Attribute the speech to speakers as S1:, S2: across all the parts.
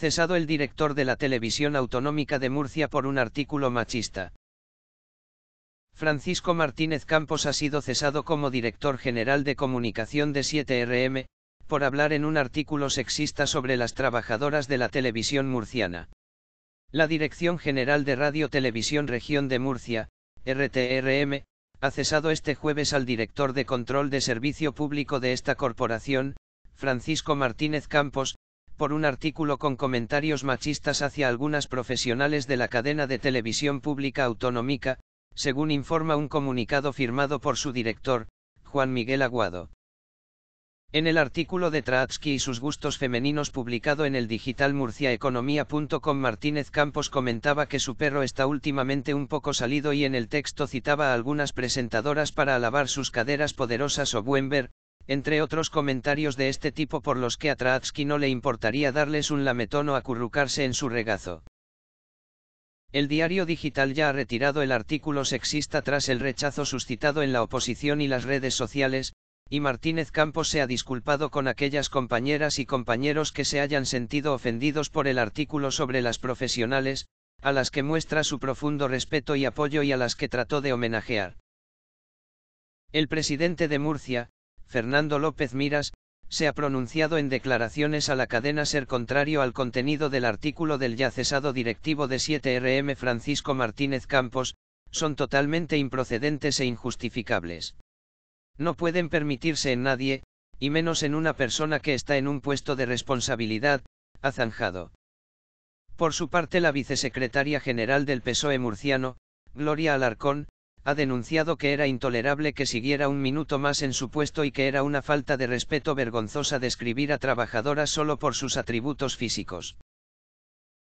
S1: cesado el director de la televisión autonómica de Murcia por un artículo machista. Francisco Martínez Campos ha sido cesado como director general de comunicación de 7RM, por hablar en un artículo sexista sobre las trabajadoras de la televisión murciana. La Dirección General de Radio Televisión Región de Murcia, RTRM, ha cesado este jueves al director de control de servicio público de esta corporación, Francisco Martínez Campos, por un artículo con comentarios machistas hacia algunas profesionales de la cadena de televisión pública autonómica, según informa un comunicado firmado por su director, Juan Miguel Aguado. En el artículo de Tratsky y sus gustos femeninos publicado en el digital murciaeconomía.com Martínez Campos comentaba que su perro está últimamente un poco salido y en el texto citaba a algunas presentadoras para alabar sus caderas poderosas o buen ver, entre otros comentarios de este tipo por los que a Traatsky no le importaría darles un lametón o acurrucarse en su regazo. El diario digital ya ha retirado el artículo sexista tras el rechazo suscitado en la oposición y las redes sociales, y Martínez Campos se ha disculpado con aquellas compañeras y compañeros que se hayan sentido ofendidos por el artículo sobre las profesionales, a las que muestra su profundo respeto y apoyo y a las que trató de homenajear. El presidente de Murcia, Fernando López Miras, se ha pronunciado en declaraciones a la cadena Ser contrario al contenido del artículo del ya cesado directivo de 7RM Francisco Martínez Campos, son totalmente improcedentes e injustificables. No pueden permitirse en nadie, y menos en una persona que está en un puesto de responsabilidad, ha zanjado. Por su parte la vicesecretaria general del PSOE murciano, Gloria Alarcón, ha denunciado que era intolerable que siguiera un minuto más en su puesto y que era una falta de respeto vergonzosa describir a trabajadoras solo por sus atributos físicos.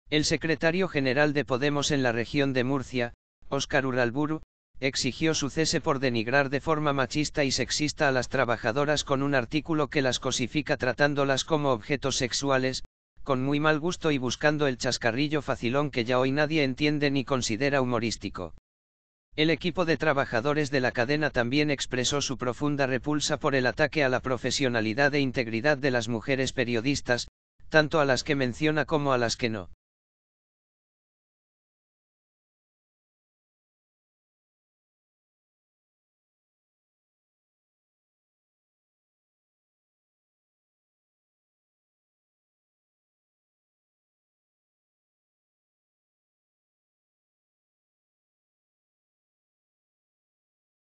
S1: El secretario general de Podemos en la región de Murcia, Óscar Uralburu, exigió su cese por denigrar de forma machista y sexista a las trabajadoras con un artículo que las cosifica tratándolas como objetos sexuales, con muy mal gusto y buscando el chascarrillo facilón que ya hoy nadie entiende ni considera humorístico. El equipo de trabajadores de la cadena también expresó su profunda repulsa por el ataque a la profesionalidad e integridad de las mujeres periodistas, tanto a las que menciona como a las que no.